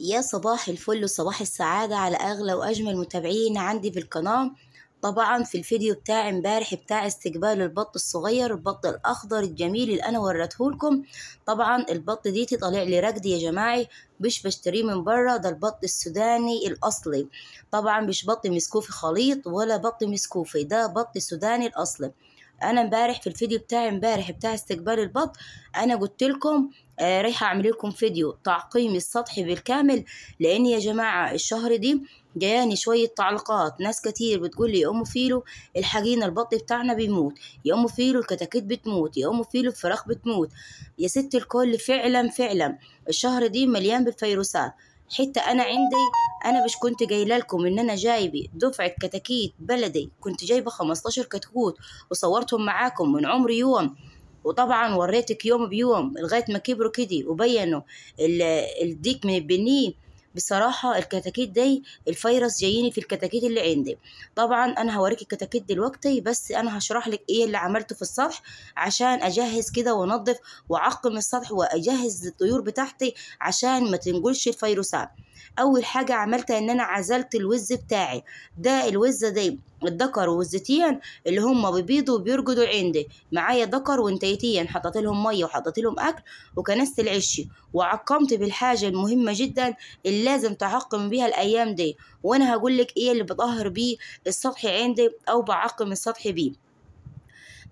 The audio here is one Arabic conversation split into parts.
يا صباح الفل وصباح السعادة على أغلى وأجمل متابعين عندي في القناة طبعا في الفيديو بتاع امبارح بتاع استقبال البط الصغير البط الأخضر الجميل اللي أنا وريتهولكم طبعا البط دي طالع لي رجد يا جماعي مش بشتريه من بره ده البط السوداني الأصلي طبعا مش بط مسكوفي خليط ولا بط مسكوفي ده بط سوداني الأصلي انا امبارح في الفيديو بتاعي امبارح بتاع استقبال البط انا قلت لكم آه، رايحه اعمل لكم فيديو تعقيم السطح بالكامل لان يا جماعه الشهر دي جاياني شوية تعليقات ناس كتير بتقول لي يا أم فيلو الحجينة البط بتاعنا بيموت يا أم فيلو الكتاكيت بتموت يا أم فيلو الفراخ بتموت يا ست الكل فعلا فعلا الشهر دي مليان بالفيروسات حتى انا عندي انا مش كنت جايله لكم ان انا جايبه دفعه كتاكيت بلدي كنت جايبه 15 كتكوت وصورتهم معاكم من عمر يوم وطبعا وريتك يوم بيوم لغايه ما كبروا كده وبينوا الديك من البنيه بصراحه الكتاكيت دي الفيروس جاييني في الكتاكيت اللي عندي طبعا انا هوريك الكتاكيت دلوقتي بس انا هشرح لك ايه اللي عملته في السطح عشان اجهز كده وانضف واعقم السطح واجهز الطيور بتاعتي عشان ما تنقلش الفيروسات اول حاجه عملتها ان انا عزلت الوز بتاعي ده الوز ده الذكر والزتين اللي هما بيبيضوا وبيرقدوا عندي معايا ذكر وانتيتين حطيت لهم ميه وحطيت لهم اكل وكنست العشي وعقمت بالحاجه المهمه جدا اللي لازم تعقم بيها الايام دي وانا هقول لك ايه اللي بطهر بيه السطح عندي او بعقم السطح بيه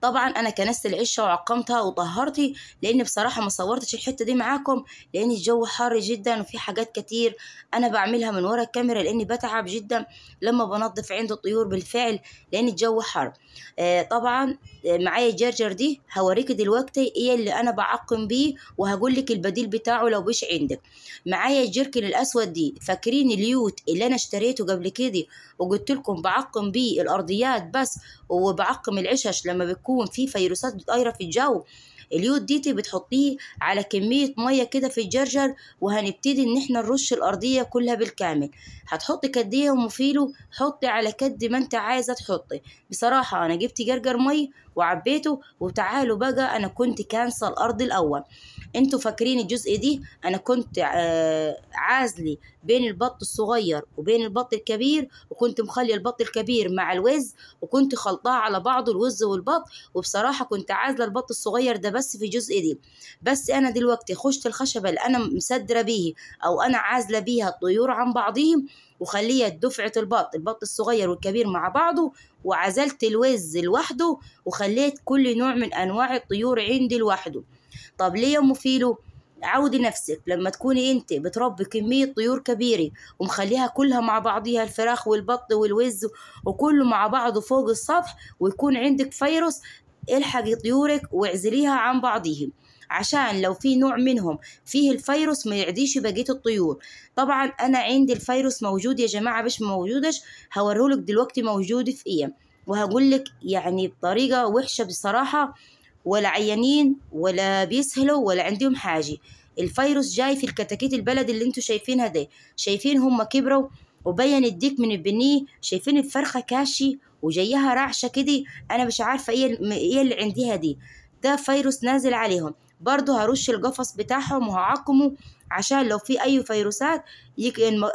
طبعا انا كنست العشه وعقمتها وطهرتي لان بصراحه ما صورتش الحته دي معاكم لان الجو حر جدا وفي حاجات كتير انا بعملها من ورا الكاميرا لاني بتعب جدا لما بنظف عند الطيور بالفعل لان الجو حر آه طبعا آه، معايا الجرجر دي هوريكي دلوقتي ايه اللي انا بعقم بيه وهقول لك البديل بتاعه لو مش عندك معايا الجركن الاسود دي فاكرين اليوت اللي انا اشتريته قبل كده وقلت لكم بعقم بيه الارضيات بس وبعقم العشش لما بتكون بيكون في فيروسات بتطير في الجو اليود ديتي بتحطيه على كمية مية كده في الجرجر وهنبتدي ان احنا نرش الارضية كلها بالكامل هتحطي كدية ومفيله حطي على كد ما انت عايزة تحطي بصراحة انا جبت جرجر مي وعبيته وتعالوا بقى انا كنت كانسة الارض الاول انتوا فاكرين الجزء دي انا كنت آه، عازلي بين البط الصغير وبين البط الكبير وكنت مخلي البط الكبير مع الوز وكنت خلطاه على بعضه الوز والبط وبصراحه كنت عازله البط الصغير ده بس في الجزء دي بس انا دلوقتي خشت الخشبه اللي انا مصدره بيه او انا عازله بيها الطيور عن بعضهم وخليه دفعة البط البط الصغير والكبير مع بعضه وعزلت الوز لوحده وخليت كل نوع من أنواع الطيور عندي لوحده طب ليه يا ام فيلو عودي نفسك لما تكوني انت بتربي كمية طيور كبيرة ومخليها كلها مع بعضيها الفراخ والبط والوز وكله مع بعضه فوق السطح ويكون عندك فيروس الحقي طيورك واعزليها عن بعضهم عشان لو في نوع منهم فيه الفيروس ما يعديش بقية الطيور طبعا انا عندي الفيروس موجود يا جماعة مش موجودش هوريهولك دلوقتي موجود في ايه وهقولك يعني بطريقة وحشة بصراحة ولا عيانين ولا بيسهلوا ولا عندهم حاجة الفيروس جاي في الكتاكيت البلد اللي انتوا شايفينها ده شايفين هم كبروا وبين الديك من البنيه شايفين الفرخة كاشي وجايها رعشة كده انا مش عارفة ايه, إيه اللي عندها دي ده فيروس نازل عليهم برضه هرش القفص بتاعهم وهعقمه عشان لو في اي فيروسات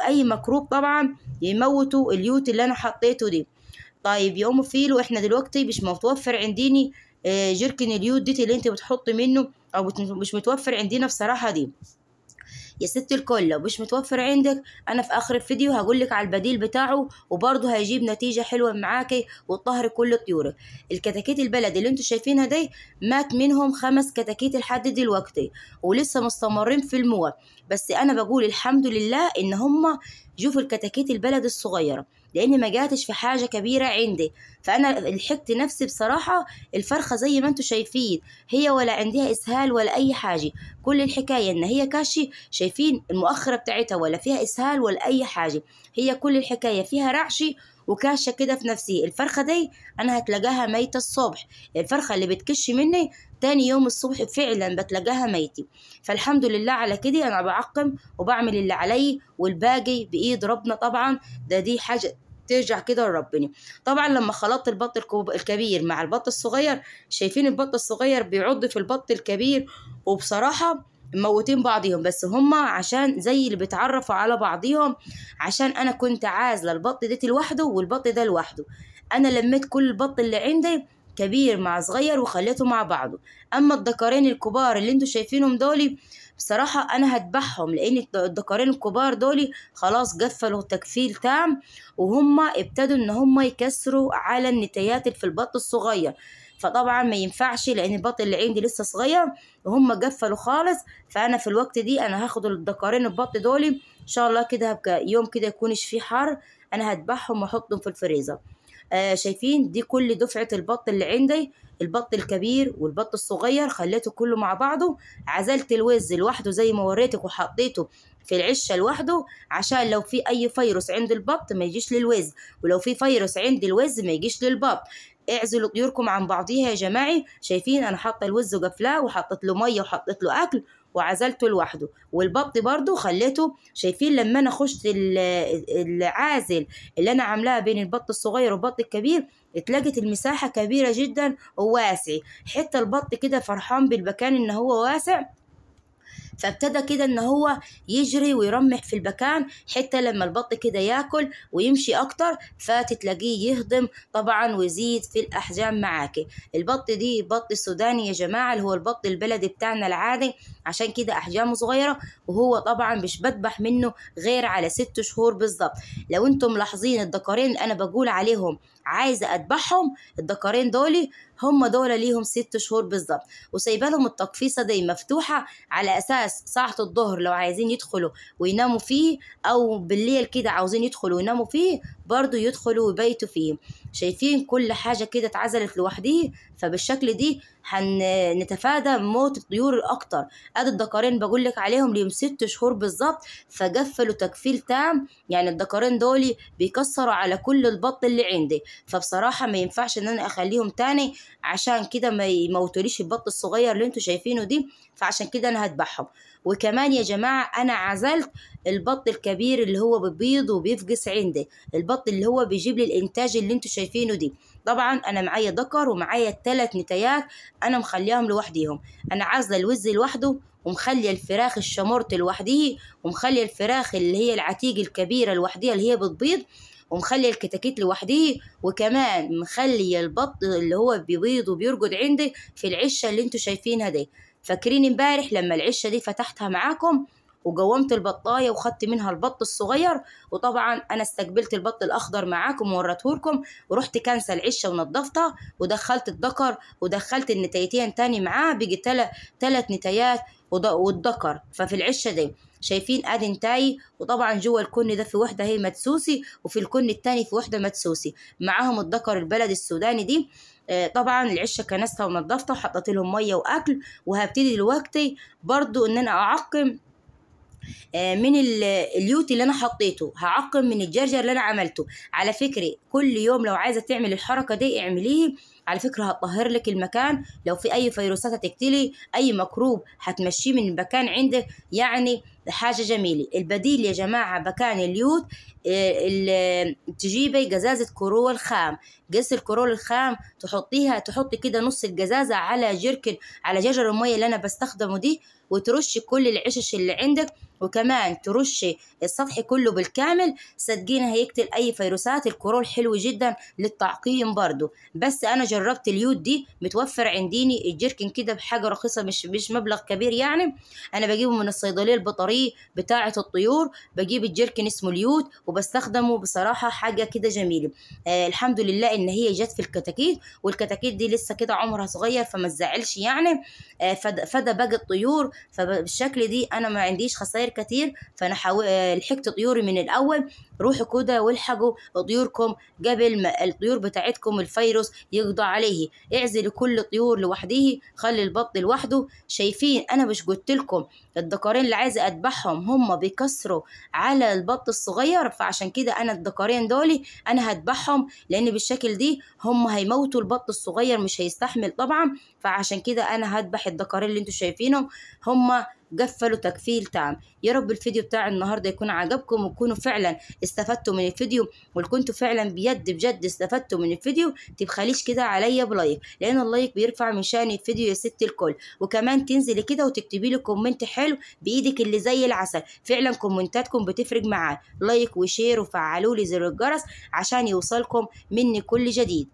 اي مكروب طبعا يموتوا اليوت اللي انا حطيته دي طيب يوم ام فيلو احنا دلوقتي مش متوفر عنديني آه، جيركن اليود ديت اللي انت بتحطي منه او مش متوفر عندنا بصراحه دي يا ست الكل لو مش متوفر عندك انا في اخر الفيديو هقولك على البديل بتاعه وبرضه هيجيب نتيجه حلوه معاكي وتطهري كل طيورك الكتاكيت البلدي اللي انتوا شايفينها دي مات منهم خمس كتاكيت لحد دلوقتي ولسه مستمرين في الموت بس انا بقول الحمد لله ان هما شوفوا الكتاكيت البلدي الصغيره لاني ما جاتش في حاجه كبيره عندي فانا لحقت نفسي بصراحه الفرخه زي ما انتم شايفين هي ولا عندها اسهال ولا اي حاجه كل الحكايه ان هي كاشي شايفين المؤخره بتاعتها ولا فيها اسهال ولا اي حاجه هي كل الحكايه فيها رعشي وكاشه كده في نفسي الفرخه دي انا هتلاقاها ميته الصبح الفرخه اللي بتكش مني تاني يوم الصبح فعلا بتلاقاها ميتة فالحمد لله على كده انا بعقم وبعمل اللي علي والباقي بايد ربنا طبعا ده دي حاجه ترجع كده لربنا طبعا لما خلطت البط الكبير مع البط الصغير شايفين البط الصغير بيعض في البط الكبير وبصراحه موتين بعضيهم بس هما عشان زي اللي بيتعرفوا على بعضيهم عشان انا كنت عازله البط ده لوحده والبط ده لوحده انا لميت كل البط اللي عندي كبير مع صغير وخليته مع بعضه اما الدكارين الكبار اللي انتوا شايفينهم دولي بصراحة أنا هتبحهم لأن الدكارين الكبار دولي خلاص قفلوا تكفيل تام وهما ابتدوا إن هما يكسروا على النتيات في البط الصغير فطبعا ما ينفعش لان البط اللي عندي لسه صغير وهم قفلوا خالص فانا في الوقت دي انا هاخد الدكارين البط دولي ان شاء الله كده يوم كده يكونش فيه حر انا هذبحهم واحطهم في الفريزر آه شايفين دي كل دفعة البط اللي عندي البط الكبير والبط الصغير خليته كله مع بعضه عزلت الوز لوحده زي ما وريتك وحطيته في العشه لوحده عشان لو في اي فيروس عند البط ما يجيش للوز ولو في فيروس عند الوز ما يجيش للبط اعزلوا طيوركم عن بعضيها يا جماعي شايفين انا حاطه الوز وقفلاه وحطيت له ميه وحطيت له اكل وعزلته لوحده والبط برضه خليته شايفين لما انا خشت العازل اللي انا عاملاها بين البط الصغير والبط الكبير اتلاقت المساحة كبيرة جدا وواسع حتى البط كده فرحان بالمكان ان هو واسع فابتدى كده ان هو يجري ويرمح في المكان حتى لما البط كده ياكل ويمشي اكتر فتتلاقيه يهضم طبعا ويزيد في الاحجام معاكي البط دي بط السوداني يا جماعه اللي هو البط البلدي بتاعنا العادي عشان كده احجامه صغيره وهو طبعا مش بدبح منه غير على ست شهور بالظبط لو انتم ملاحظين الدكرين اللي انا بقول عليهم عايزه ادبحهم الدكرين دولي هم دول ليهم ست شهور بالظبط وسايبه لهم التقفيصه دي مفتوحه على اساس بس ساعة الظهر لو عايزين يدخلوا ويناموا فيه أو بالليل كده عاوزين يدخلوا ويناموا فيه برضو يدخلوا ويبيتوا فيه شايفين كل حاجة كده اتعزلت لوحديه فبالشكل دي هنتفادى موت الطيور الأكتر أدي الدكارين بقولك عليهم ليهم ست شهور بالظبط فقفلوا تكفيل تام يعني الدكارين دولي بيكسروا على كل البط اللي عندي فبصراحة ما ينفعش إن أنا أخليهم تاني عشان كده ما يموتوليش البط الصغير اللي انتوا شايفينه دي فعشان كده أنا هذبحهم وكمان يا جماعة أنا عزلت البط الكبير اللي هو بيبيض وبيفقس عندي البط اللي هو بيجيب لي الإنتاج اللي انتوا شايفينه دي طبعا أنا معايا ذكر ومعايا التلات نتايات أنا مخليهم لوحديهم أنا عازلة الوز لوحده ومخليه الفراخ الشمرت لوحده ومخليه الفراخ اللي هي العتيق الكبيره لوحدها اللي هي بتبيض ومخلي الكتاكيت لوحده وكمان مخلي البط اللي هو بيبيض وبيرقد عندي في العشه اللي انتوا شايفينها دي فاكرين امبارح لما العشه دي فتحتها معاكم وقومت البطايه وخدت منها البط الصغير وطبعا انا استقبلت البط الاخضر معاكم لكم ورحت كنسه العشه ونضفتها ودخلت الدكر ودخلت النتايتين تاني معاه بيجي تلات تلات نتايات والدكر ففي العشه دي شايفين ادي نتاي وطبعا جوه الكن ده في وحده هي مدسوسي وفي الكن التاني في وحده مدسوسي معاهم الدكر البلد السوداني دي آه، طبعا العشه كنستها ونضفتها وحطيت لهم ميه واكل وهبتدي دلوقتي برضو ان انا اعقم آه، من اليوت اللي انا حطيته هعقم من الجرجر اللي انا عملته على فكره كل يوم لو عايزه تعمل الحركه دي اعمليه على فكره هتطهر لك المكان لو في اي فيروسات هتقتلي اي مكروب هتمشيه من المكان عندك يعني حاجة جميلة البديل يا جماعة بكان اليود آه، آه، تجيبي قزازة كرول خام قص الكرول الخام تحطيها تحطي كده نص القزازة على جركن على ججر المية اللي أنا بستخدمه دي وترشي كل العشش اللي عندك وكمان ترشي السطح كله بالكامل صدقيني هيقتل اي فيروسات الكرول حلو جدا للتعقيم برضو بس انا جربت اليود دي متوفر عنديني الجيركن كده بحاجه رخيصه مش مش مبلغ كبير يعني انا بجيبه من الصيدليه البطاريه بتاعه الطيور بجيب الجيركن اسمه اليود وبستخدمه بصراحه حاجه كده جميله آه الحمد لله ان هي جت في الكتاكيت والكتاكيت دي لسه كده عمرها صغير فما تزعلش يعني آه فدا باقي الطيور فبالشكل دي انا ما عنديش خسائر خير كتير فأنا آه، لحقت طيوري من الأول روحوا كده والحقوا طيوركم قبل ما الطيور بتاعتكم الفيروس يقضى عليه اعزل كل طيور لوحده خلي البط لوحده شايفين أنا مش قلت لكم الدكارين اللي عايزة أذبحهم هم بيكسروا على البط الصغير فعشان كده أنا الدكارين دولي أنا هذبحهم لأن بالشكل دي هم هيموتوا البط الصغير مش هيستحمل طبعا فعشان كده أنا هذبح الدكارين اللي انتم شايفينهم هم قفلوا تكفيل تام يا رب الفيديو بتاع النهارده يكون عجبكم وتكونوا فعلا استفدتوا من الفيديو وكنتوا فعلا بجد بجد استفدتوا من الفيديو تبخليش كده عليا بلايك لان اللايك بيرفع من شان الفيديو يا ست الكل وكمان تنزلي كده وتكتبي لي كومنت حلو بايدك اللي زي العسل فعلا كومنتاتكم بتفرق معايا لايك وشير وفعلوا لي زر الجرس عشان يوصلكم مني كل جديد